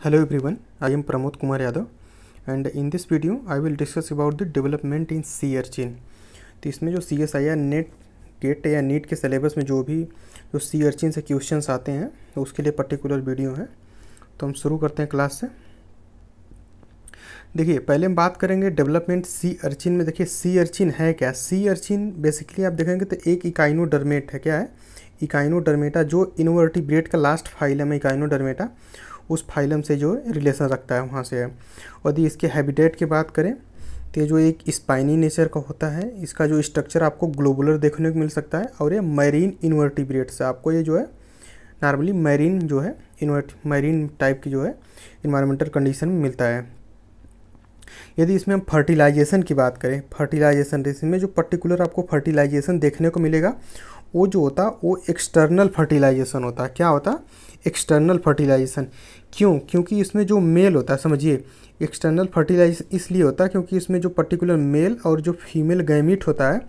Hello everyone, I am Pramod Kumar Yadav and in this video I will discuss about the development in sea urchin तो इसमें जो C S I या NET GATE या NEET के syllabus में जो भी जो सी अर्चिन से क्वेश्चन आते हैं तो उसके लिए पर्टिकुलर वीडियो है तो हम शुरू करते हैं क्लास से देखिए पहले हम बात करेंगे डेवलपमेंट सी अर्चिन में देखिए सी अर्चिन है क्या सी अर्चिन बेसिकली आप देखेंगे तो एक इकाइनोडर्मेट है क्या है इकाइनोडर्मेटा जो इनोवर्टिब्रेट का लास्ट फाइल है मैं इकाइनोडर्मेटा उस फाइलम से जो रिलेशन रखता है वहाँ से और यदि इसके हैबिटेट की बात करें तो ये जो एक स्पाइनी नेचर का होता है इसका जो स्ट्रक्चर आपको ग्लोबुलर देखने को मिल सकता है और ये मैरीन इन्वर्टिब्रेट से आपको ये जो है नॉर्मली मैरीन जो है इन्वर्ट मैरीन टाइप की जो है इन्वायरमेंटल कंडीशन में मिलता है यदि इसमें हम फर्टिलाइजेशन की बात करें फर्टिलाइजेशन इसमें जो पर्टिकुलर आपको फर्टिलाइजेशन देखने को मिलेगा वो जो होता वो एक्सटर्नल फर्टिलाइजेशन होता क्या होता एक्सटर्नल फर्टिलाइजेशन क्यों क्योंकि इसमें जो मेल होता है समझिए एक्सटर्नल फर्टिलाइजेशन इसलिए होता है क्योंकि इसमें जो पर्टिकुलर मेल और जो फीमेल गैमिट होता है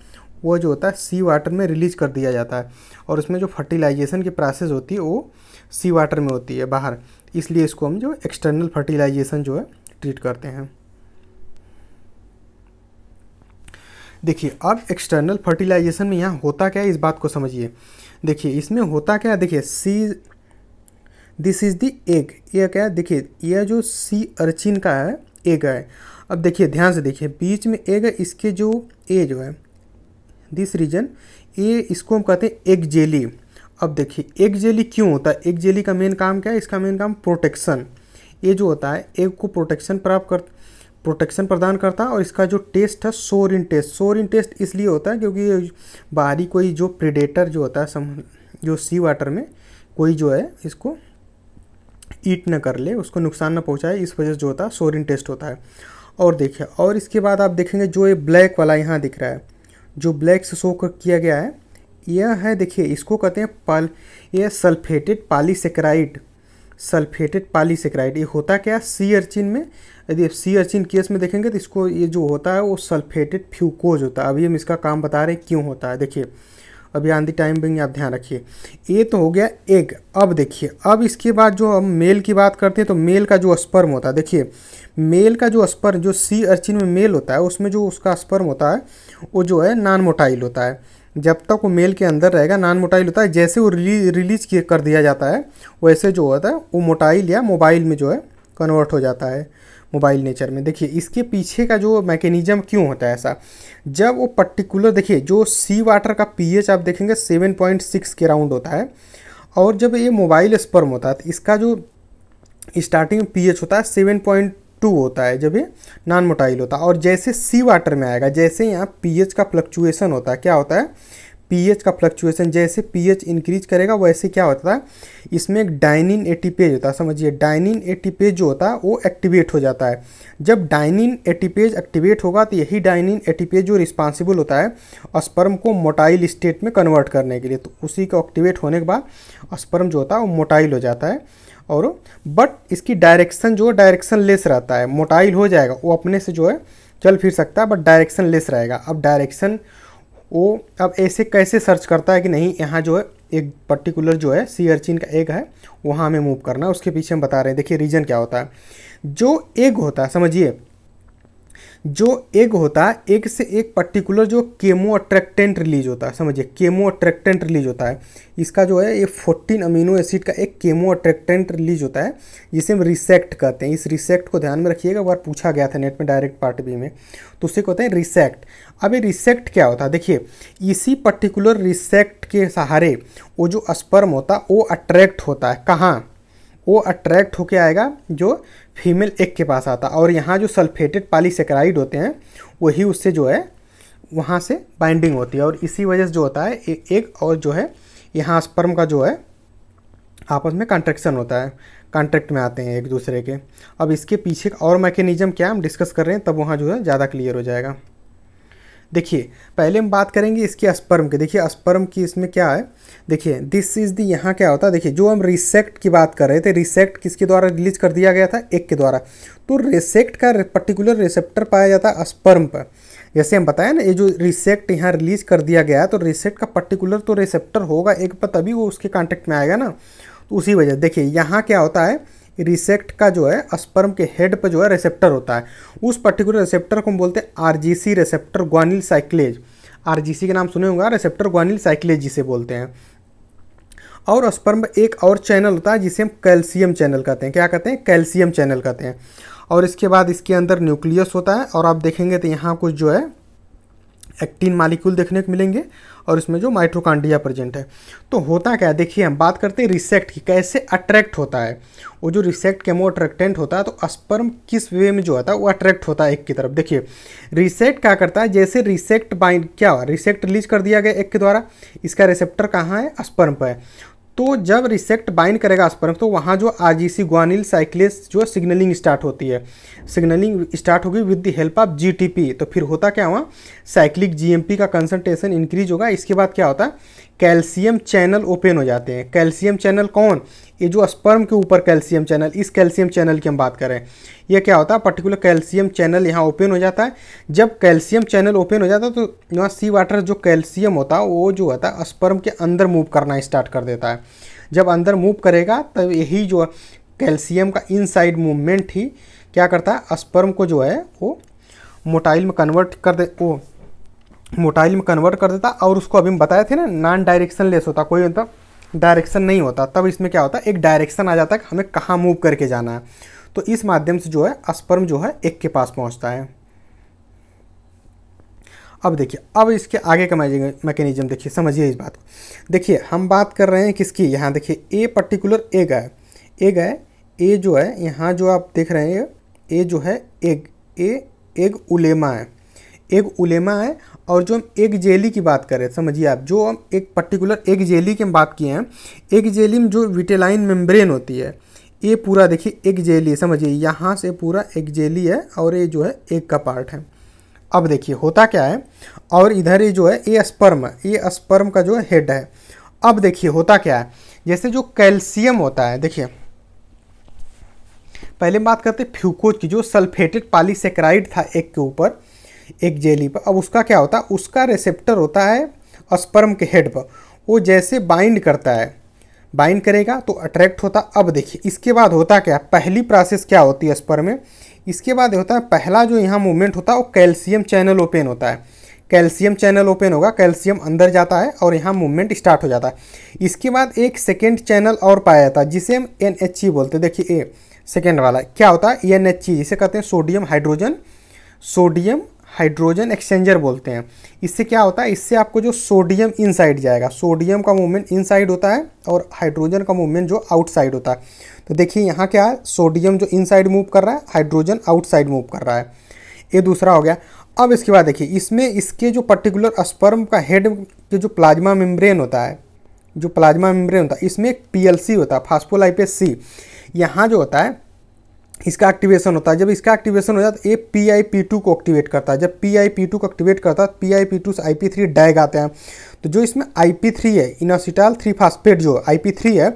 वो जो होता है सी वाटर में रिलीज कर दिया जाता है और उसमें जो फर्टिलाइजेशन की प्रोसेस होती है वो सी वाटर में होती है बाहर इसलिए इसको हम जो एक्सटर्नल फर्टिलाइजेशन जो है ट्रीट करते हैं देखिए अब एक्सटर्नल फर्टिलाइजेशन में यहाँ होता क्या है इस बात को समझिए देखिए इसमें होता क्या है देखिए see this is the egg ये क्या है देखिए यह जो सी अर्चिन का है एग है अब देखिए ध्यान से देखिए बीच में एग है इसके जो ए जो है दिस रीजन ये इसको हम कहते हैं एग जेली अब देखिए एग जेली क्यों होता है एग जेली का मेन काम क्या है इसका मेन काम प्रोटेक्शन ये जो होता है एग को प्रोटेक्शन प्राप्त कर प्रोटेक्शन प्रदान करता है और इसका जो टेस्ट है सोरिन टेस्ट सोरिन टेस्ट इसलिए होता है क्योंकि बाहरी कोई जो प्रिडेटर जो होता है सम जो सी वाटर में कोई जो है इसको ईट ना कर ले उसको नुकसान ना पहुँचाए इस वजह से जो होता है सोरिन टेस्ट होता है और देखिए और इसके बाद आप देखेंगे जो ये ब्लैक वाला यहाँ दिख रहा है जो ब्लैक से शो किया गया है यह है देखिए इसको कहते हैं पाल यह सल्फेटेड पालीसेक्राइड सल्फेटेड पॉलीसेक्राइड ये होता क्या सी अर्चिन में यदि सी अर्चिन केस में देखेंगे तो इसको ये जो होता है वो सल्फेटेड फ्यूकोज होता है अभी हम इसका काम बता रहे हैं क्यों होता है देखिए अभी आन दी टाइम बिंग आप ध्यान रखिए ये तो हो गया एग अब देखिए अब इसके बाद जो हम मेल की बात करते हैं तो मेल का जो स्पर्म होता है देखिए मेल का जो स्पर्म जो सी अर्चिन में मेल होता है उसमें जो उसका स्पर्म होता है वो जो है नॉन मोटाइल होता है जब तक वो मेल के अंदर रहेगा नॉन मोटाइल होता है जैसे वो रिलीज कर दिया जाता है वैसे जो होता है वो मोटाइल या मोबाइल में जो है कन्वर्ट हो जाता है मोबाइल नेचर में देखिए इसके पीछे का जो मैकेनिज्म क्यों होता है ऐसा जब वो पर्टिकुलर देखिए जो सी वाटर का पीएच आप देखेंगे 7.6 के राउंड होता है और जब ये मोबाइल स्पर्म होता है तो इसका जो स्टार्टिंग पीएच होता है सेवन पॉइंट टू होता है जब ये नॉन मोटाइल होता है और जैसे सी वाटर में आएगा जैसे यहाँ पीएच का फ्लक्चुएसन होता है क्या होता है पीएच का फ्लक्चुएशन जैसे पीएच इंक्रीज करेगा वैसे क्या होता है इसमें एक डाइनिन एटीपेज होता है समझिए डाइनिन एटीपेज जो होता है वो एक्टिवेट हो जाता है जब डाइनिन एटीपेज एक्टिवेट होगा तो यही डाइनिन एटीपेज जो रिस्पांसिबल होता है अस्पर्म को मोटाइल स्टेट में कन्वर्ट करने के लिए तो उसी को एक्टिवेट होने के बाद अस्पर्म जो होता है वो मोटाइल हो जाता है और बट इसकी डायरेक्शन जो डायरेक्शन लेस रहता है मोटाइल हो जाएगा वो अपने से जो है चल फिर सकता है बट डायरेक्शन लेस रहेगा अब डायरेक्शन वो अब ऐसे कैसे सर्च करता है कि नहीं यहाँ जो है एक पर्टिकुलर जो है सी अर्चिन का एग है वहाँ हमें मूव करना है उसके पीछे हम बता रहे हैं देखिए रीजन क्या होता है जो एग होता है समझिए जो एग होता है एग से एक पर्टिकुलर जो केमो अट्रैक्टेंट रिलीज होता है समझिए केमो अट्रैक्टेंट रिलीज होता है इसका जो है ये फोर्टीन अमीनो एसिड का एक केमो अट्रैक्टेंट रिलीज होता है जिसे हम रिसेक्ट कहते हैं इस रिसेक्ट को ध्यान में रखिएगा बार पूछा गया था नेट में डायरेक्ट पार्ट बी में तो उसे कहते हैं रिसेक्ट अब ये रिसेक्ट क्या होता है देखिए इसी पर्टिकुलर रिसेक्ट के सहारे वो जो स्पर्म होता वो अट्रैक्ट होता है कहाँ वो अट्रैक्ट होके आएगा जो फीमेल एक के पास आता और यहाँ जो सल्फेटेड पालीसेक्राइड होते हैं वही उससे जो है वहाँ से बाइंडिंग होती है और इसी वजह से जो होता है एक और जो है यहाँ स्पर्म का जो है आपस में कंट्रेक्शन होता है कॉन्ट्रैक्ट में आते हैं एक दूसरे के अब इसके पीछे और मैकेनिज्म क्या हम डिस्कस कर रहे हैं तब वहाँ जो है ज़्यादा क्लियर हो जाएगा देखिए पहले हम बात करेंगे इसके अस्पर्म के देखिए अस्पर्म की इसमें क्या है देखिए दिस इज़ दी यहाँ क्या होता है देखिए जो हम रिसेक्ट की बात कर रहे थे रिसेक्ट किसके द्वारा रिलीज कर दिया गया था एक के द्वारा तो रिसेक्ट का पर्टिकुलर रिसेप्टर पाया जाता है अस्पर्म पर जैसे हम बताया ना ये जो रिसेक्ट यहाँ रिलीज कर दिया गया है तो रिसेक्ट का पर्टिकुलर तो रिसेप्टर होगा एक पर तभी वो उसके कॉन्टेक्ट में आएगा ना तो उसी वजह देखिए यहाँ क्या होता है रिसेक्ट का जो है स्पर्म के हेड पर जो है रिसेप्टर होता है उस पर्टिकुलर रिसेप्टर को हम बोलते हैं RGC receptor guanyl cyclase RGC के नाम सुने होंगे रिसेप्टर ग्वानिल साइक्लेज जिसे बोलते हैं और स्पर्म एक और चैनल होता है जिसे हम कैल्शियम चैनल कहते हैं क्या कहते हैं कैल्शियम चैनल कहते हैं और इसके बाद इसके अंदर न्यूक्लियस होता है और आप देखेंगे तो यहाँ कुछ जो है एक्टिन मालिक्यूल देखने को मिलेंगे और इसमें जो माइट्रोकांडिया प्रेजेंट है तो होता क्या है देखिए हम बात करते हैं रिसेक्ट की कैसे अट्रैक्ट होता है वो जो रिसेक्ट केमो अट्रैक्टेंट होता है तो स्पर्म किस वे में जो होता है वो अट्रैक्ट होता है एक की तरफ देखिए रिसेक्ट क्या करता है जैसे रिसेक्ट बाइंड क्या हुआ रिसेक्ट रिलीज कर दिया गया एक के द्वारा इसका रिसेप्टर कहाँ है स्पर्म पर है तो जब रिसेक्ट बाइंड करेगा स्पर्म तो वहाँ जो आर सी ग्वानिल साइक्लिस जो सिग्नलिंग स्टार्ट होती है सिग्नलिंग स्टार्ट होगी with the help of GTP तो फिर होता क्या हुआ साइक्लिक जीएमपी का कंसनट्रेशन इंक्रीज होगा इसके बाद क्या होता है कैल्शियम चैनल ओपन हो जाते हैं कैल्शियम चैनल कौन ये जो स्पर्म के ऊपर कैल्शियम चैनल इस कैल्शियम चैनल की हम बात करें यह क्या होता है पर्टिकुलर कैल्शियम चैनल यहाँ ओपन हो जाता है जब कैल्शियम चैनल ओपन हो जाता है तो यहाँ सी वाटर जो कैल्शियम होता है वो जो होता है स्पर्म के अंदर मूव करना स्टार्ट कर देता है जब अंदर मूव करेगा तब यही जो कैल्शियम का इन मूवमेंट ही क्या करता है स्पर्म को जो है वो मोटाइल में कन्वर्ट कर दे वो मोटाइल में कन्वर्ट कर देता और उसको अभी हम बताए थे ना नॉन डायरेक्शन लेस होता कोई मतलब डायरेक्शन नहीं होता तब इसमें क्या होता है एक डायरेक्शन आ जाता है कि हमें कहाँ मूव करके जाना है तो इस माध्यम से जो है स्पर्म जो है एक के पास पहुँचता है अब देखिए अब इसके आगे का मैकेनिज्म देखिए समझिए इस बात को देखिए हम बात कर रहे हैं किसकी यहाँ देखिए ए पर्टिकुलर एग है एग है ए जो है यहाँ जो आप देख रहे हैं ए जो है एग ए एग उलेमा है एक उलेमा है और जो हम एक जेली की बात करें समझिए आप जो हम एक पर्टिकुलर एक जेली की हम बात किए हैं एक जेली में जो विटेलाइन मेम्ब्रेन होती है ये पूरा देखिए एक जेली समझिए यहाँ से पूरा एक जेली है और ये जो है एक का पार्ट है अब देखिए होता क्या है और इधर ये जो है ये स्पर्म ये स्पर्म का जो है हेड है अब देखिए होता क्या है जैसे जो कैल्शियम होता है देखिए पहले बात करते फ्यूकोज की जो सल्फेटेड पॉलीसेक्राइड था एक के ऊपर एक जेली पर अब उसका क्या होता है उसका रिसेप्टर होता है अस्पर्म के हेड पर वो जैसे बाइंड करता है बाइंड करेगा तो अट्रैक्ट होता अब देखिए इसके बाद होता क्या पहली प्रोसेस क्या होती है स्पर्म में इसके बाद होता है पहला जो यहाँ मूवमेंट होता है वो कैल्शियम चैनल ओपन होता है कैल्शियम चैनल ओपन होगा कैल्शियम अंदर जाता है और यहाँ मूवमेंट स्टार्ट हो जाता है इसके बाद एक सेकेंड चैनल और पाया जाता है जिसे हम एन एच ई बोलते हैं देखिए ए सेकेंड वाला क्या होता है एन एच ई जिसे कहते हैं sodium hydrogen sodium hydrogen exchanger बोलते हैं इससे क्या होता है इससे आपको जो सोडियम इनसाइड जाएगा सोडियम का मूवमेंट इनसाइड होता है और हाइड्रोजन का मूवमेंट जो आउटसाइड होता है तो देखिए यहाँ क्या है सोडियम जो इनसाइड मूव कर रहा है हाइड्रोजन आउटसाइड मूव कर रहा है ये दूसरा हो गया अब इसके बाद देखिए इसमें इसके जो पर्टिकुलर स्पर्म का हेड के जो प्लाज्मा मेम्ब्रेन होता है जो प्लाज्मा मेम्ब्रेन होता है इसमें एक पी होता है फास्फोलाइपेस सी यहाँ जो होता है इसका एक्टिवेशन होता है जब इसका एक्टिवेशन हो जाता है ये पी आई पी टू को एक्टिवेट करता है जब पी आई पी टू को एक्टिवेट करता है पी आई पी टू से आई पी थ्री डैग आते हैं तो जो इसमें आई पी थ्री है इनोसिटाल थ्री फास्फेट जो आई पी थ्री है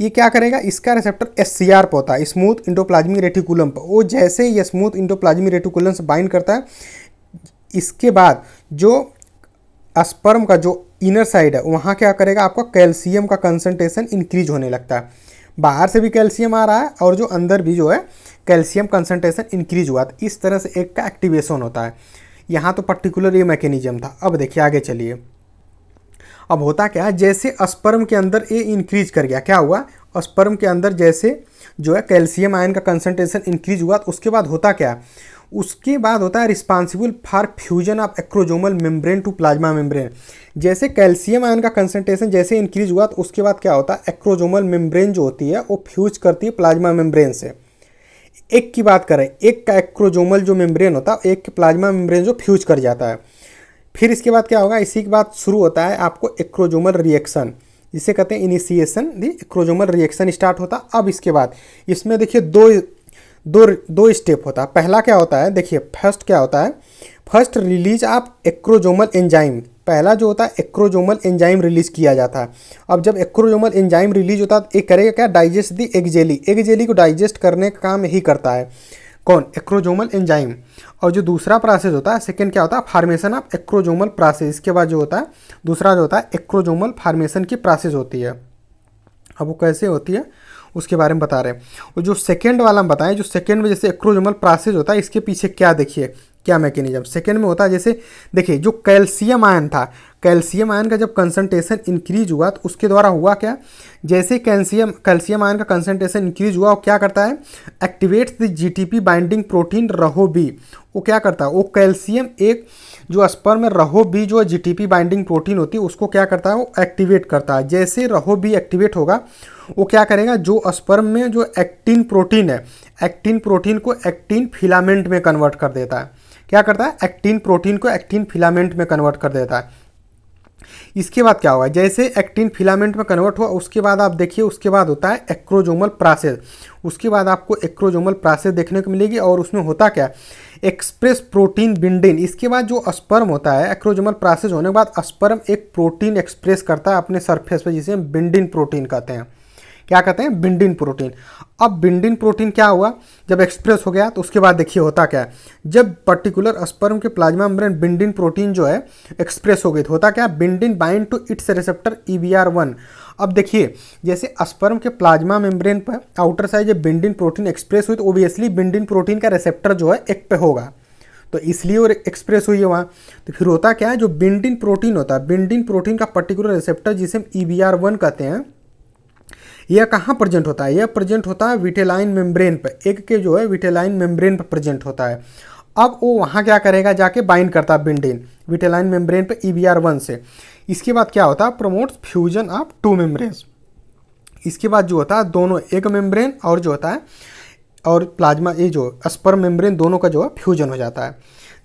ये क्या करेगा इसका रिसेप्टर एस सी आर पर होता है स्मूथ इंडोप्लाज्मिक रेटिकुलम पर वो जैसे ही स्मूथ इंडोप्लाज्मिक रेटिकुलम से बाइंड करता है इसके बाद जो अस्पर्म का जो इनर साइड है वहाँ क्या करेगा आपका कैल्शियम का कंसनट्रेशन इंक्रीज होने लगता है बाहर से भी कैल्शियम आ रहा है और जो अंदर भी जो है कैल्शियम कंसनट्रेशन इंक्रीज हुआ था तो इस तरह से एक का एक्टिवेशन होता है यहाँ तो पर्टिकुलर ये मैकेनिज्म था अब देखिए आगे चलिए अब होता क्या है जैसे स्पर्म के अंदर ये इंक्रीज कर गया क्या हुआ स्पर्म के अंदर जैसे जो है कैल्शियम आयन का कंसनट्रेशन इंक्रीज हुआ तो उसके बाद होता क्या उसके बाद होता है responsible for fusion of acrosomal membrane to plasma membrane जैसे कैल्शियम आयन का कंसनट्रेशन जैसे इंक्रीज हुआ तो उसके बाद क्या होता है एक्रोजोमल मेम्ब्रेन जो होती है वो फ्यूज करती है प्लाज्मा मेम्ब्रेन से एक की बात करें एक का एक्रोजोमल जो मेम्ब्रेन होता है एक प्लाज्मा मेम्ब्रेन जो फ्यूज कर जाता है फिर इसके बाद क्या होगा इसी के बाद शुरू होता है आपको एक्रोजोमल रिएक्शन जिसे कहते हैं initiation the acrosomal reaction start होता अब इसके बाद इसमें देखिए दो दो दो स्टेप होता है पहला क्या होता है देखिए फर्स्ट क्या होता है फर्स्ट रिलीज आप एक्रोजोमल एंजाइम पहला जो होता है एक्रोजोमल एंजाइम रिलीज किया जाता है अब जब एक्रोजोमल एंजाइम रिलीज होता है तो एक करेगा क्या डाइजेस्ट दी एगजेली एगजेली को डाइजेस्ट करने का काम ही करता है कौन एक्रोजोमल एंजाइम और जो दूसरा प्रोसेस होता है सेकेंड क्या होता है फार्मेशन ऑफ एक्रोजोमल प्रोसेस इसके बाद जो होता है दूसरा जो होता है एक्रोजोमल फार्मेशन की प्रोसेस होती है अब वो कैसे होती है उसके बारे में बता रहे हैं और जो सेकेंड वाला हम बताएं जो सेकेंड में जैसे एक्रोजोमल प्रासेस होता है इसके पीछे क्या देखिए क्या मैकेनिज्म सेकेंड में होता है जैसे देखिए जो कैल्शियम आयन था कैल्शियम आयन का जब कंसनट्रेशन इंक्रीज हुआ तो उसके द्वारा हुआ क्या जैसे कैल्शियम कैल्शियम आयन का कंसनट्रेशन इंक्रीज हुआ वो क्या करता है activates the GTP binding protein rho B वो क्या करता है वो कैल्शियम एक जो स्पर में रहो बी जो जीटीपी बाइंडिंग प्रोटीन होती है उसको क्या करता है वो एक्टिवेट करता है जैसे रहो बी एक्टिवेट होगा वो क्या करेगा जो स्पर्म में जो एक्टिन प्रोटीन है एक्टिन प्रोटीन को एक्टिन फिलामेंट में कन्वर्ट कर देता है क्या करता है एक्टिन प्रोटीन को एक्टिन फिलामेंट में कन्वर्ट कर देता है इसके बाद क्या होगा जैसे एक्टिन फिलामेंट में कन्वर्ट हुआ उसके बाद आप देखिए उसके बाद होता है एक्रोजोमल प्रासेस उसके बाद आपको एक्रोजोमल प्रासेस देखने को मिलेगी और उसमें होता क्या है एक्सप्रेस प्रोटीन बिंडिन इसके बाद जो स्पर्म होता है एक्रोजमल प्रोसेस होने के बाद स्पर्म एक प्रोटीन एक्सप्रेस करता है अपने सरफेस पर जिसे हम बिंडिन प्रोटीन कहते हैं क्या कहते हैं बिंडिन प्रोटीन अब बिंडिन प्रोटीन क्या हुआ जब एक्सप्रेस हो गया तो उसके बाद देखिए होता क्या है जब पर्टिकुलर स्पर्म के प्लाज्मा मेम्ब्रेन बिंडिन प्रोटीन जो है एक्सप्रेस हो गई तो होता क्या bindin bind to its receptor E V R one अब देखिए जैसे अस्पर्म के प्लाज्मा मेम्ब्रेन पर आउटर साइड जब बिंडिन प्रोटीन एक्सप्रेस हुई तो ओबियसली बिंडिन प्रोटीन का रिसेप्टर जो है एक पे होगा तो इसलिए और एक्सप्रेस हुई है वहाँ तो फिर होता क्या है जो बिंडिन प्रोटीन होता है बिंडिन प्रोटीन का पर्टिकुलर रिसेप्टर जिसे हम ई e कहते हैं यह कहाँ प्रेजेंट होता है यह प्रेजेंट होता है विटेलाइन मेम्ब्रेन पर एक के जो है विटेलाइन मेम्ब्रेन पर प्रेजेंट होता है अब वो वहाँ क्या करेगा जाके बाइंड करता है बिंडिन विटेलाइन मेम्ब्रेन पर ई e वन से इसके बाद क्या होता है promotes fusion of two membranes इसके बाद जो होता है दोनों एक मेम्ब्रेन और जो होता है और प्लाज्मा ये जो स्पर मेम्ब्रेन दोनों का जो है फ्यूजन हो जाता है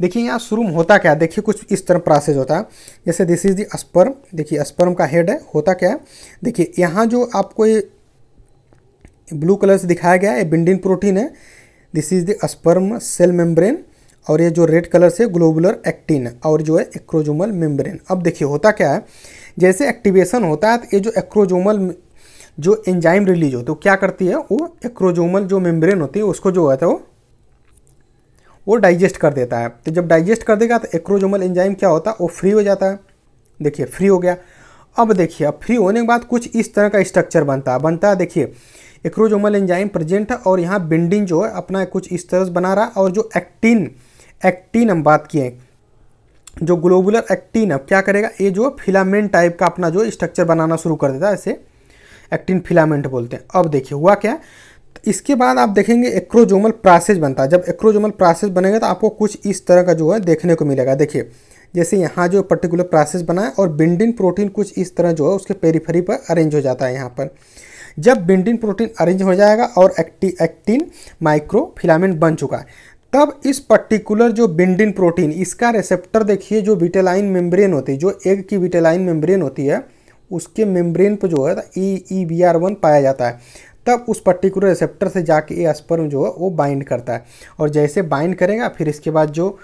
देखिए यहाँ शुरू में होता क्या है देखिए कुछ इस तरह प्रोसेस होता है जैसे दिस इज दी स्पर्म देखिए स्पर्म का हेड है होता क्या है देखिए यहाँ जो आपको ये ब्लू कलर से दिखाया गया है बिंडिन प्रोटीन है this is the sperm cell membrane और ये जो रेड कलर से ग्लोबुलर एक्टिन और जो है एक्रोजोमल मेम्ब्रेन अब देखिए होता क्या है जैसे एक्टिवेशन होता है तो ये जो एक्रोजोमल जो एंजाइम रिलीज होती है वो क्या करती है वो एक्रोजोमल जो मेम्ब्रेन होती है उसको जो होता है तो वो वो डाइजेस्ट कर देता है तो जब डाइजेस्ट कर देगा तो एक्रोजोमल एंजाइम क्या होता है वो फ्री हो जाता है देखिए फ्री हो गया अब देखिए अब फ्री होने के बाद कुछ इस तरह का स्ट्रक्चर बनता है बनता है देखिए एक्रोजोमल एंजाइम प्रेजेंट है और यहाँ बिंडिंग जो है अपना कुछ इस तरह से बना रहा है और जो एक्टिन एक्टिन हम बात किए जो ग्लोबुलर एक्टिन अब क्या करेगा ये जो फिलामेंट टाइप का अपना जो स्ट्रक्चर बनाना शुरू कर देता है इसे एक्टिन फिलामेंट बोलते हैं अब देखिए हुआ क्या तो इसके बाद आप देखेंगे एक्रोजोमल प्रासेस बनता है जब एक्रोजोमल प्रासेस बनेगा तो आपको कुछ इस तरह का जो है देखने को मिलेगा देखिए जैसे यहाँ जो पर्टिकुलर प्रासेस बना है और बिंडिन प्रोटीन कुछ इस तरह जो है उसके पेरीफरी पर अरेंज हो जाता है यहाँ पर जब बिंडिन प्रोटीन अरेंज हो जाएगा और एक्टी एक्टिन माइक्रो फिलामेंट बन चुका है तब इस पर्टिकुलर जो बिंडिन प्रोटीन इसका रिसेप्टर देखिए जो विटेलाइन मेम्ब्रेन होती है जो एग की विटेलाइन मेम्ब्रेन होती है उसके मेम्ब्रेन पर जो है E E B R one पाया जाता है तब उस पर्टिकुलर रिसेप्टर से जाके ये स्पर्म जो है वो बाइंड करता है और जैसे बाइंड करेगा फिर इसके बाद जो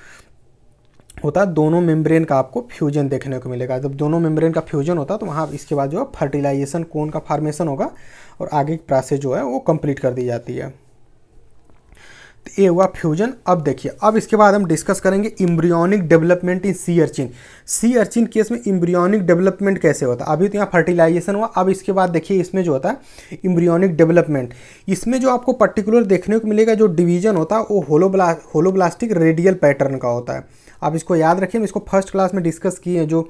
होता है दोनों मेम्ब्रेन का आपको फ्यूजन देखने को मिलेगा जब दोनों मेम्ब्रेन का फ्यूजन होता है तो वहाँ इसके बाद जो है फर्टिलाइजेशन कोन का फार्मेशन होगा और आगे की प्रोसेस जो है वो कंप्लीट कर दी जाती है तो ये हुआ फ्यूजन अब देखिए अब इसके बाद हम डिस्कस करेंगे embryonic development in sea urchin sea urchin case में इम्ब्रियोनिक डेवलपमेंट कैसे होता है अभी तो यहाँ फर्टिलाइजेशन हुआ अब इसके बाद देखिए इसमें जो होता है इम्ब्रियोनिक डेवलपमेंट इसमें जो आपको पर्टिकुलर देखने को मिलेगा जो डिवीजन होता है वो होलोब्ला होलोब्लास्टिक रेडियल पैटर्न का होता है आप इसको याद रखिए मैं इसको फर्स्ट क्लास में डिस्कस किए हैं जो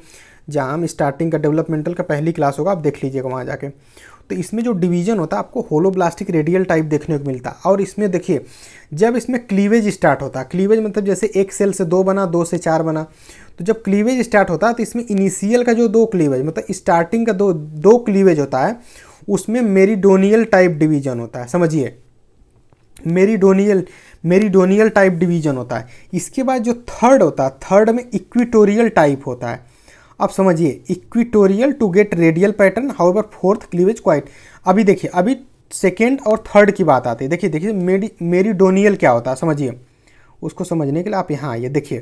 जहाँ हम स्टार्टिंग का डेवलपमेंटल का पहली क्लास होगा आप देख लीजिएगा वहाँ जाके तो इसमें जो डिवीजन होता है आपको होलो ब्लास्टिक रेडियल टाइप देखने को मिलता है और इसमें देखिए जब इसमें क्लीवेज स्टार्ट होता है क्लीवेज मतलब जैसे एक सेल से दो बना दो से चार बना तो जब क्लीवेज स्टार्ट होता है तो इसमें इनिशियल का जो दो क्लीवेज मतलब स्टार्टिंग का दो दो क्लीवेज होता है उसमें मेरीडोनियल टाइप डिवीजन होता है समझिए मेरीडोनियल मेरीडोनियल टाइप डिवीजन होता है इसके बाद जो थर्ड होता है थर्ड में इक्विटोरियल टाइप होता है आप समझिए equatorial to get radial pattern ever fourth cleavage quite अभी देखिए अभी सेकेंड और थर्ड की बात आती है देखिए देखिए मेरी मेरीडोनियल क्या होता है समझिए उसको समझने के लिए आप यहाँ आइए देखिए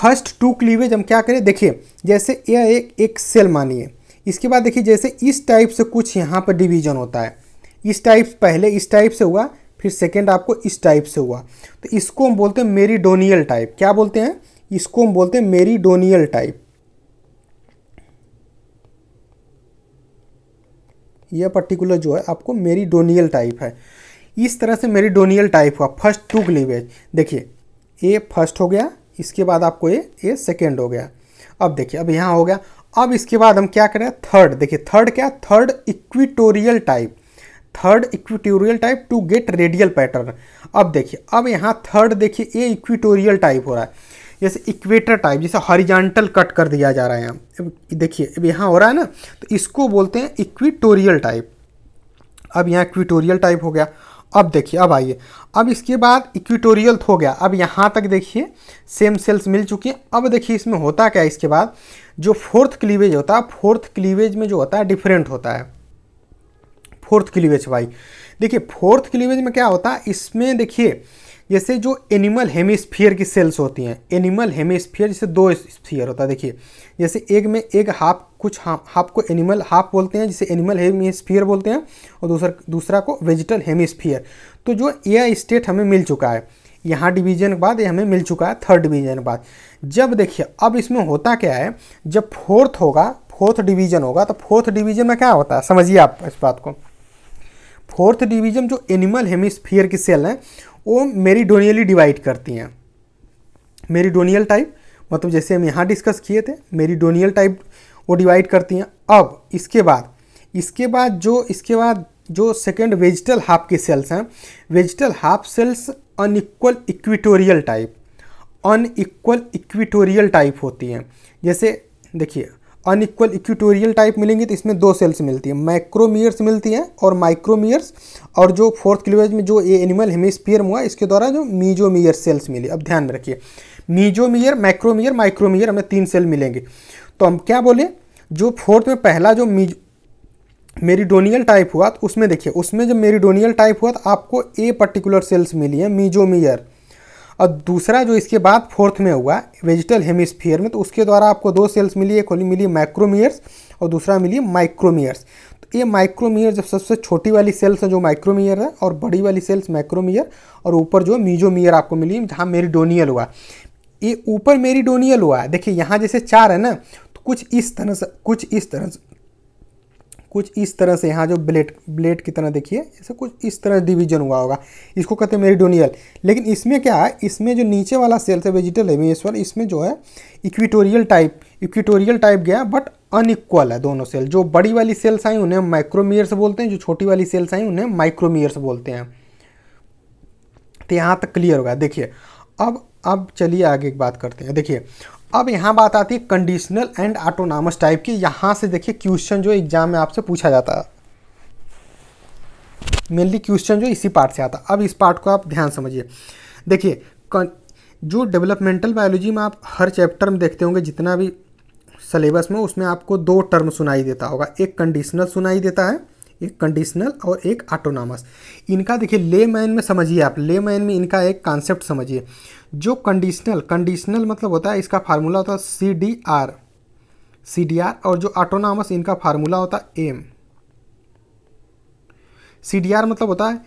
फर्स्ट टू क्लीवेज हम क्या करें देखिए जैसे यह एक एक सेल मानिए इसके बाद देखिए जैसे इस टाइप से कुछ यहाँ पर डिवीजन होता है इस टाइप पहले इस टाइप से हुआ फिर सेकेंड आपको इस टाइप से हुआ तो इसको हम बोलते हैं मेरीडोनियल टाइप क्या बोलते हैं इसको हम बोलते हैं मेरीडोनियल टाइप यह पर्टिकुलर जो है आपको मेरीडोनियल टाइप है इस तरह से मेरीडोनियल टाइप हुआ फर्स्ट टू क्लीवेज देखिए ए फर्स्ट हो गया इसके बाद आपको ए ए सेकेंड हो गया अब देखिए अब यहाँ हो गया अब इसके बाद हम क्या करें थर्ड देखिए थर्ड क्या third equatorial type third equatorial type to get radial pattern अब देखिए अब यहाँ थर्ड देखिए ए इक्विटोरियल टाइप हो रहा है जैसे इक्वेटर टाइप जैसे हॉरिजॉन्टल कट कर दिया जा रहा है यहाँ देखिए अब यहाँ हो रहा है ना तो इसको बोलते हैं इक्विटोरियल टाइप अब यहाँ इक्विटोरियल टाइप हो गया अब देखिए अब आइए अब इसके बाद इक्विटोरियल हो गया अब यहाँ तक देखिए सेम सेल्स मिल चुकी हैं अब देखिए इसमें होता क्या है इसके बाद जो फोर्थ क्लीवेज होता है फोर्थ क्लीवेज में जो होता है डिफरेंट होता है फोर्थ क्लीवेज भाई देखिए फोर्थ क्लीवेज में क्या होता है इसमें देखिए जैसे जो एनिमल हेमिस्फीयर की सेल्स होती हैं एनिमल हेमिस्फीयर जैसे दो स्फीयर होता है देखिए जैसे एक में एक हाफ कुछ हाफ हाफ को एनिमल हाफ बोलते हैं जिसे एनिमल हेमिस्फीयर बोलते हैं और दूसरा दूसरा को वेजिटल हेमिस्फीयर तो जो यह स्टेट हमें मिल चुका है यहाँ डिवीजन के बाद ये हमें मिल चुका है थर्ड डिवीजन के बाद जब देखिए अब इसमें होता क्या है जब फोर्थ होगा फोर्थ डिवीजन होगा तो फोर्थ डिवीजन में क्या होता है समझिए आप इस बात को फोर्थ डिवीजन जो एनिमल हेमिस्फीयर की सेल हैं वो मेरीडोनियली डिवाइड करती हैं मेरीडोनियल टाइप मतलब जैसे हम यहाँ डिस्कस किए थे मेरीडोनियल टाइप वो डिवाइड करती हैं अब इसके बाद इसके बाद जो इसके बाद जो सेकेंड वेजिटल हाफ के सेल्स हैं vegetal half cells unequal equatorial type unequal equatorial type होती हैं जैसे देखिए अनइक्वल इक्विटोरियल टाइप मिलेंगी तो इसमें दो सेल्स मिलती है माइक्रोमियर्स मिलती हैं और माइक्रोमियर्स और जो फोर्थ क्लिवेज में जो ये एनिमल हेमिसफियर हुआ इसके द्वारा जो मीजोमियर सेल्स मिली अब ध्यान रखिए मीजोमियर माइक्रोमियर माइक्रोमियर हमें तीन सेल मिलेंगे तो हम क्या बोले जो फोर्थ में पहला जो मीज मेरीडोनियल टाइप हुआ तो उसमें देखिए उसमें जो मेरीडोनियल टाइप हुआ तो आपको ए पर्टिकुलर सेल्स मिली है मीजोमियर और दूसरा जो इसके बाद फोर्थ में हुआ वेजिटल हेमिस्फीयर में तो उसके द्वारा आपको दो सेल्स मिली एक मिली माइक्रोमियर्स और दूसरा मिली माइक्रोमियर्स तो ये माइक्रोमियर जब सबसे छोटी वाली सेल्स हैं जो माइक्रोमियर है और बड़ी वाली सेल्स माइक्रोमियर और ऊपर जो मीजोमियर आपको मिली जहाँ मेरिडोनियल हुआ ये ऊपर मेरिडोनियल हुआ देखिए यहाँ जैसे चार है ना तो कुछ इस तरह से कुछ इस तरह से कुछ इस तरह से यहाँ जो ब्लेड ब्लेड की तरह देखिए इसे कुछ इस तरह डिवीजन हुआ होगा इसको कहते हैं मेरिडोनियल लेकिन इसमें क्या है इसमें जो नीचे वाला सेल से वेजिटल है मेसवर इसमें जो है इक्विटोरियल टाइप इक्विटोरियल टाइप गया बट अनइक्वल है दोनों सेल जो बड़ी वाली सेल्स आई उन्हें माइक्रोमियर्स बोलते हैं जो छोटी वाली सेल्स आई उन्हें माइक्रोमियर्स बोलते हैं तो यहाँ तक क्लियर होगा देखिए अब अब चलिए आगे एक बात करते हैं देखिए अब यहाँ बात आती है कंडीशनल एंड ऑटोनॉमस टाइप की यहाँ से देखिए क्वेश्चन जो एग्जाम में आपसे पूछा जाता है मेनली क्वेश्चन जो इसी पार्ट से आता अब इस पार्ट को आप ध्यान समझिए देखिए जो डेवलपमेंटल बायोलॉजी में आप हर चैप्टर में देखते होंगे जितना भी सलेबस में उसमें आपको दो टर्म सुनाई देता होगा एक कंडीशनल सुनाई देता है एक कंडीशनल और एक ऑटोनॉमस इनका देखिए ले मैन में समझिए आप ले मैन में इनका एक कॉन्सेप्ट समझिए जो कंडीशनल कंडीशनल मतलब होता है इसका फार्मूला होता है C D R C D R और जो ऑटोनॉमस इनका फार्मूला होता है एम सी डी आर मतलब होता है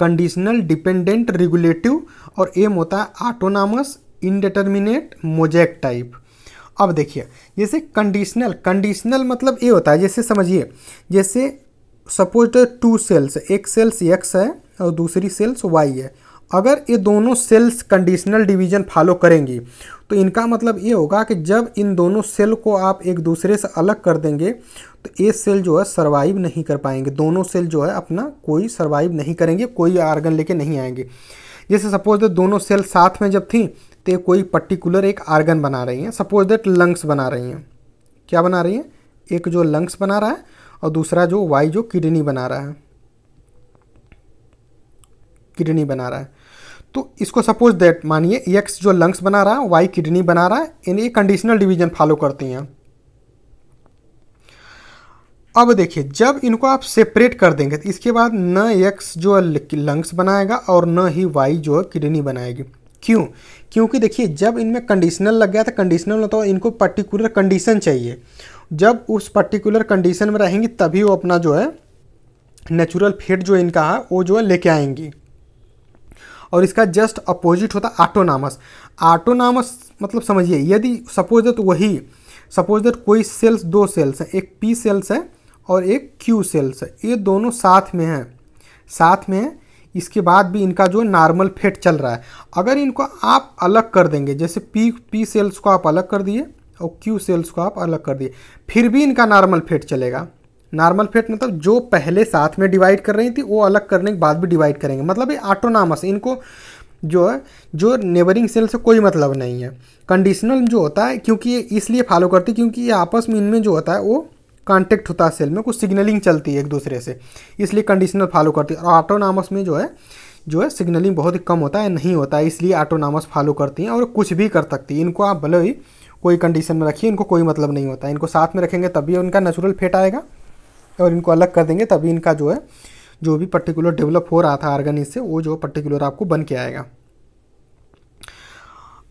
कंडीशनल डिपेंडेंट रेगुलेटिव और एम होता है ऑटोनॉमस इनडिटर्मिनेट मोजेक टाइप अब देखिए जैसे कंडीशनल कंडीशनल मतलब ये होता है जैसे समझिए जैसे सपोज टू सेल्स एक सेल्स एक्स है और दूसरी सेल्स वाई है अगर ये दोनों सेल्स कंडीशनल डिवीजन फॉलो करेंगी तो इनका मतलब ये होगा कि जब इन दोनों सेल को आप एक दूसरे से अलग कर देंगे तो ये सेल जो है सरवाइव नहीं कर पाएंगे दोनों सेल जो है अपना कोई सरवाइव नहीं करेंगे कोई आर्गन लेके नहीं आएंगे जैसे सपोज तो दोनों सेल साथ में जब थी तो कोई पर्टिकुलर एक आर्गन बना रही हैं सपोज दैट लंग्स बना रही हैं क्या बना रही हैं एक जो लंग्स बना रहा है और दूसरा जो वाई जो किडनी बना रहा है किडनी बना रहा है तो इसको सपोज दैट मानिए एक्स जो लंग्स बना रहा है वाई किडनी बना रहा है इन ये कंडीशनल डिवीजन फॉलो करती हैं अब देखिए जब इनको आप सेपरेट कर देंगे तो इसके बाद न एक्स जो लंग्स बनाएगा और न ही वाई जो किडनी बनाएगी क्यों क्योंकि देखिए जब इनमें कंडीशनल लग गया था कंडीशनल होता तो इनको पर्टिकुलर कंडीशन चाहिए जब उस पर्टिकुलर कंडीशन में रहेंगी तभी वो अपना जो है नेचुरल फेट जो इनका है वो जो है लेके आएंगी और इसका जस्ट अपोजिट होता ऑटोनामस ऑटोनामस मतलब समझिए यदि सपोज दैट वही सपोज दैट कोई सेल्स दो सेल्स हैं एक पी सेल्स है और एक क्यू सेल्स है ये दोनों साथ में हैं साथ में इसके बाद भी इनका जो नॉर्मल फेट चल रहा है अगर इनको आप अलग कर देंगे जैसे पी पी सेल्स को आप अलग कर दिए और क्यू सेल्स को आप अलग कर दिए फिर भी इनका नॉर्मल फेट चलेगा नॉर्मल फेट मतलब जो पहले साथ में डिवाइड कर रही थी वो अलग करने के बाद भी डिवाइड करेंगे मतलब ये ऑटोनामस इनको जो है जो नेबरिंग सेल से कोई मतलब नहीं है कंडीशनल जो होता है क्योंकि ये इसलिए फॉलो करती क्योंकि ये आपस में इनमें जो होता है वो कांटेक्ट होता है सेल में कुछ सिग्नलिंग चलती है एक दूसरे से इसलिए कंडीशनल फॉलो करती है और ऑटोनामस में जो है जो है सिग्नलिंग बहुत ही कम होता है नहीं होता है इसलिए ऑटोनामस फॉलो करती हैं और कुछ भी कर सकती है इनको आप भले ही कोई कंडीशन में रखिए इनको कोई मतलब नहीं होता है इनको साथ में रखेंगे तभी उनका नेचुरल फेट आएगा और इनको अलग कर देंगे तभी इनका जो है जो भी पर्टिकुलर डेवलप हो रहा था ऑर्गेनिज से वो जो पर्टिकुलर आपको बन के आएगा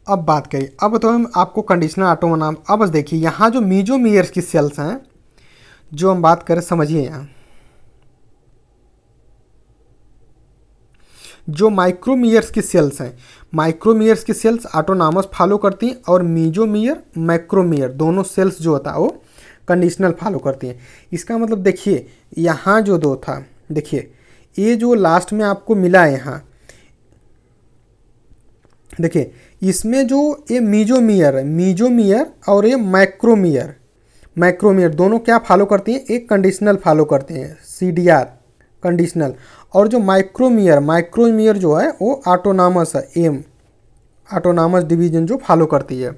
अब बात करिए अब तो हम आपको कंडीशनर ऑटोनॉमस अब देखिए यहाँ जो मीजो मीयर्स की सेल्स हैं जो हम बात करें समझिए यहाँ जो माइक्रोमियर्स की सेल्स हैं माइक्रोमियर्स की सेल्स ऑटोनॉमस फॉलो करती हैं और मीजोमियर माइक्रोमियर दोनों सेल्स जो होता है वो कंडीशनल फॉलो करती हैं इसका मतलब देखिए यहाँ जो दो था देखिए ये जो लास्ट में आपको मिला है यहाँ देखिए इसमें जो ये मीजोमियर है मीजोमियर और ये माइक्रोमियर माइक्रोमियर दोनों क्या फॉलो करती हैं एक कंडीशनल फॉलो करते हैं सी कंडीशनल और जो माइक्रोमियर माइक्रोमियर जो है वो ऑटोनामस है एम ऑटोनामस डिवीजन जो फॉलो करती है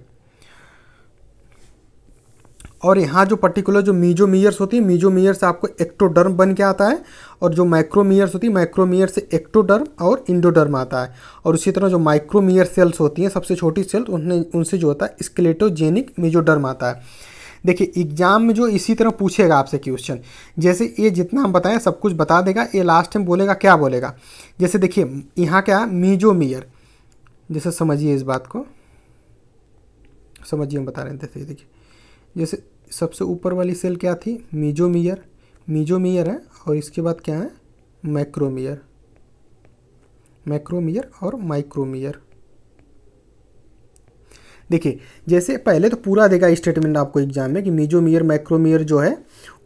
और यहाँ जो पर्टिकुलर जो मीजोमियर्स होती है से आपको एक्टोडर्म बन के आता है और जो माइक्रोमियर्स होती है माइक्रोमियर से एक्टोडर्म और इंडोडर्म आता है और उसी तरह जो माइक्रोमियर सेल्स होती हैं सबसे छोटी सेल्स उनसे जो होता है स्केलेटोजेनिक मीजोडर्म आता है देखिए एग्जाम में जो इसी तरह पूछेगा आपसे क्वेश्चन जैसे ये जितना हम बताएं सब कुछ बता देगा ये लास्ट टाइम बोलेगा क्या बोलेगा जैसे देखिए यहाँ क्या मीजो मियर जैसे समझिए इस बात को समझिए हम बता रहे थे देखिए जैसे सबसे ऊपर वाली सेल क्या थी मीजोमियर मीजोमियर है और इसके बाद क्या है मैक्रोमियर मैक्रोमियर और माइक्रोमियर देखिए जैसे पहले तो पूरा देगा स्टेटमेंट आपको एग्जाम में कि मेजोमियर माइक्रोमियर जो है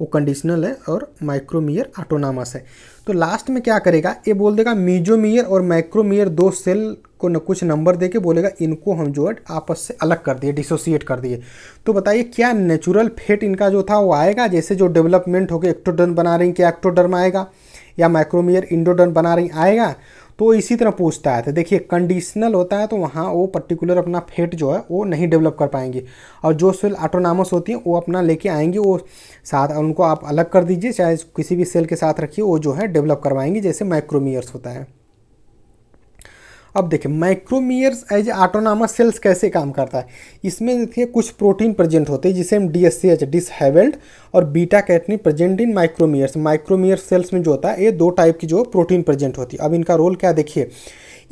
वो कंडीशनल है और माइक्रोमियर ऑटोनामस है तो लास्ट में क्या करेगा ये बोल देगा मेजोमियर और माइक्रोमियर दो सेल को न, कुछ नंबर दे के बोलेगा इनको हम जो है आपस से अलग कर दिए डिसोसिएट कर दिए तो बताइए क्या नेचुरल फेट इनका जो था वो आएगा जैसे जो डेवलपमेंट होकर एक्टोडर्म बना रही क्या एक्टोडर्म आएगा या माइक्रोमियर इंडोडर्म बना रही आएगा तो इसी तरह पूछता है तो देखिए कंडीशनल होता है तो वहाँ वो पर्टिकुलर अपना फेट जो है वो नहीं डेवलप कर पाएंगे और जो सेल ऑटोनामस होती हैं वो अपना लेके आएंगे वो साथ उनको आप अलग कर दीजिए चाहे किसी भी सेल के साथ रखिए वो जो है डेवलप करवाएंगे जैसे माइक्रोमियर्स होता है अब देखें माइक्रोमियर्स एज ऑटोनामस सेल्स कैसे काम करता है इसमें देखिए कुछ प्रोटीन प्रेजेंट होते हैं जिसे हम D S C H dishevelled और beta catenin present in micromeres micromere cells में जो होता है ये दो टाइप की जो प्रोटीन प्रेजेंट होती है अब इनका रोल क्या देखिए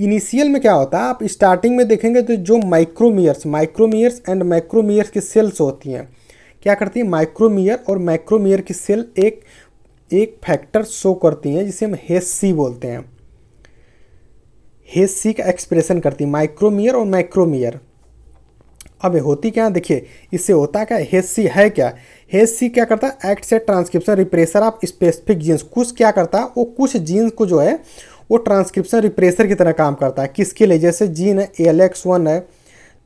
इनिशियल में क्या होता है आप स्टार्टिंग में देखेंगे तो जो माइक्रोमियर्स माइक्रोमियर्स एंड माइक्रोमियर्स की सेल्स होती हैं क्या करती हैं माइक्रोमियर और माइक्रोमियर की सेल एक एक फैक्टर शो करती हैं जिसे हम हेस सी बोलते हैं हेसी सी का एक्सप्रेशन करती माइक्रोमियर और माइक्रोमियर अब होती क्या देखिए इससे होता क्या हेसी सी है क्या हेसी सी क्या करता है एक्ट से transcription repressor of specific genes कुछ क्या करता है वो कुछ जीन्स को जो है वो ट्रांसक्रिप्शन रिप्रेसर की तरह काम करता है किसके लिए जैसे जीन है एल एक्स वन है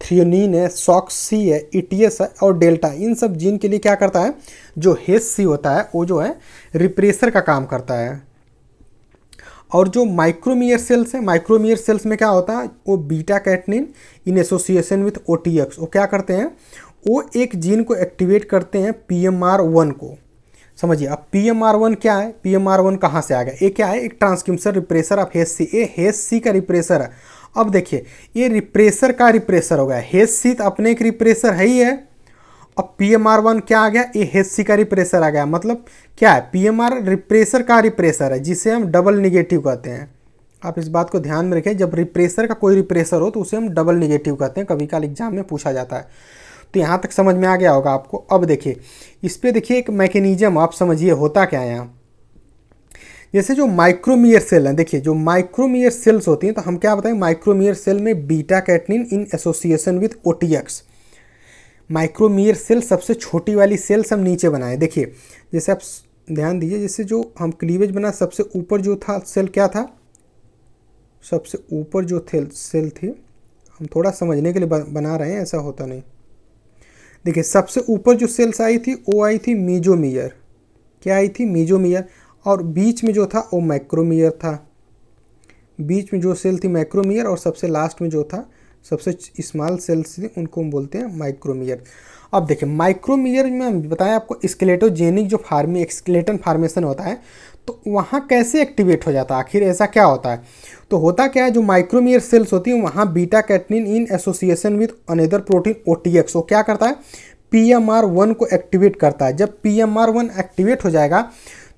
थ्रियोनिन है सॉक्स सी है एस e है और डेल्टा इन सब जीन के लिए क्या करता है जो हेस सी होता है वो जो है रिप्रेसर का काम करता है और जो माइक्रोमियर सेल्स है माइक्रोमियर सेल्स में क्या होता है वो beta catenin in association with O वो क्या करते हैं वो एक जीन को एक्टिवेट करते हैं पी वन को समझिए अब पी एम आर वन क्या है पी एम आर वन कहाँ से आ गया ये क्या है एक transcription repressor of hes C a hes C का रिप्रेसर है अब देखिए ये रिप्रेसर का रिप्रेसर हो गया हेस सी तो अपने एक रिप्रेसर है ही है अब पी एम आर वन क्या आ गया ये सी का रिप्रेशर आ गया मतलब क्या है पी एम आर रिप्रेशर का रिप्रेशर है जिसे हम डबल निगेटिव कहते हैं आप इस बात को ध्यान में रखें जब रिप्रेशर का कोई रिप्रेसर हो तो उसे हम डबल निगेटिव कहते हैं कभी काल एग्जाम में पूछा जाता है तो यहाँ तक समझ में आ गया होगा आपको अब देखिए इस पर देखिए एक मैकेनिज्म आप समझिए होता क्या है यहाँ जैसे जो माइक्रोमियर सेल हैं देखिए जो माइक्रोमियर सेल्स होती हैं तो हम क्या बताएं माइक्रोमियर सेल में beta catenin in association with OTX micromere cell सबसे छोटी वाली सेल्स हम नीचे बनाए देखिए जैसे आप ध्यान दीजिए जैसे जो हम क्लीवेज बना सबसे ऊपर जो था सेल क्या था सबसे ऊपर जो थे सेल थी हम थोड़ा समझने के लिए बना रहे हैं ऐसा होता नहीं देखिए सबसे ऊपर जो सेल्स आई थी वो आई थी मीजोमीयर क्या आई थी मीजोमियर और बीच में जो था वो माइक्रोमियर था बीच में जो सेल थी माइक्रोमियर और सबसे लास्ट में जो था सबसे स्मॉल सेल्स थी उनको हम बोलते हैं माइक्रोमियर अब देखें माइक्रोमियर में हम बताएं आपको स्केलेटोजेनिक जो फार्मी एक्सकेलेटन फार्मेशन होता है तो वहाँ कैसे एक्टिवेट हो जाता है आखिर ऐसा क्या होता है तो होता क्या है जो माइक्रोमियर सेल्स होती हैं वहाँ beta catenin in association with another protein O T वो क्या करता है पी एम आर वन को एक्टिवेट करता है जब P M R one activate हो जाएगा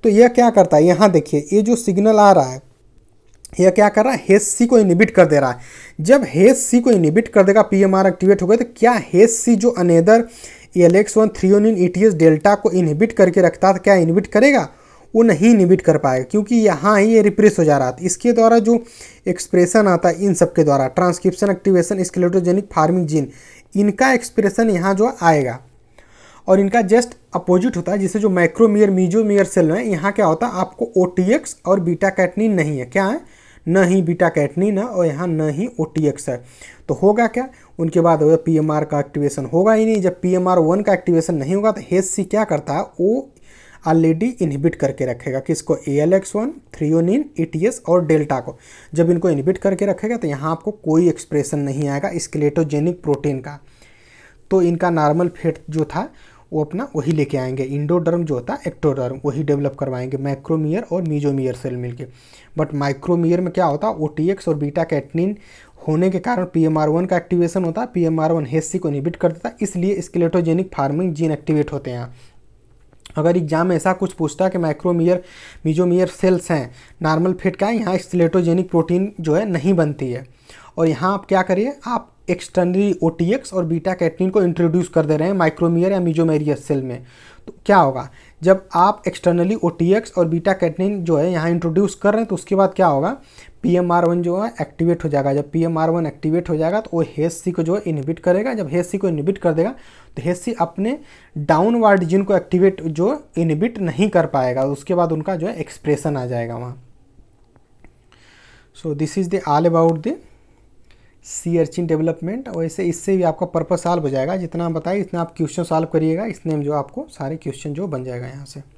तो यह क्या करता है यहाँ देखिए ये जो सिग्नल आ रहा है यह क्या कर रहा है हेस सी को इनिबिट कर दे रहा है जब हेस सी को इनिबिट कर देगा पीएमआर एक्टिवेट हो गए तो क्या हेस सी जो another L X one threonine E S delta को इनहिबिट करके रखता था तो क्या इनिबिट करेगा वो नहीं इनिबिट कर पाएगा क्योंकि यहाँ ही ये रिप्रेस हो जा रहा था इसके द्वारा जो एक्सप्रेशन आता है इन सब के द्वारा transcription activation skeletogenic forming gene इनका एक्सप्रेशन यहाँ जो आएगा और इनका जस्ट अपोजिट होता है जिसे जो माइक्रोमियर मीजोमियर सेल है यहाँ क्या होता है आपको ओ और बीटा कैटनिन नहीं है क्या है न ही बीटा कैटनिन है और यहाँ न ही ओ है तो होगा क्या उनके बाद पी एम का एक्टिवेशन होगा ही नहीं जब पी वन का एक्टिवेशन नहीं होगा तो हेच सी क्या करता है वो ऑलरेडी इनहिबिट करके रखेगा किसको A L X one threonine E और डेल्टा को जब इनको इनहिबिट करके रखेगा तो यहाँ आपको कोई एक्सप्रेशन नहीं आएगा स्केलेटोजेनिक प्रोटीन का तो इनका नॉर्मल फेट जो था वो अपना वही लेके आएंगे इंडोडर्म जो होता है एक्टोडर्म वही डेवलप करवाएंगे मैक्रोमियर और मीजोमियर सेल मिलके बट माइक्रोमियर में क्या होता है ओ और बीटा कैटनिन होने के कारण पी एम आर वन का एक्टिवेशन होता है P M R one HesC को निबिट कर देता है इसलिए स्केलेटोजेनिक फार्मिंग जीन एक्टिवेट होते हैं अगर एग्जाम में ऐसा कुछ पूछता है कि माइक्रोमियर मीजोमियर सेल्स हैं नॉर्मल फिट का है यहाँ स्केलेटोजेनिक प्रोटीन जो है नहीं बनती है और यहाँ आप क्या करिए आप एक्सटर्नली ओ और बीटा कैटनिन को इंट्रोड्यूस कर दे रहे हैं माइक्रोमियर या मिजोमेरियस सेल में तो क्या होगा जब आप एक्सटर्नली ओ और बीटा कैटनिन जो है यहाँ इंट्रोड्यूस कर रहे हैं तो उसके बाद क्या होगा पी एम आर वन जो है एक्टिवेट हो जाएगा जब P M R one activate हो जाएगा तो वो हेस सी को जो है इनहिबिट करेगा जब हेस सी को इनहिबिट कर देगा तो हेस सी अपने डाउनवर्ड जिन को एक्टिवेट जो इनहिबिट नहीं कर पाएगा उसके बाद उनका जो है एक्सप्रेशन आ जाएगा वहाँ so this is the all about the sea urchin development वैसे इससे भी आपका पर्पज साल्व हो जाएगा जितना बताए इतना आप क्वेश्चन सॉल्व करिएगा इसने जो आपको सारे क्वेश्चन जो बन जाएगा यहाँ से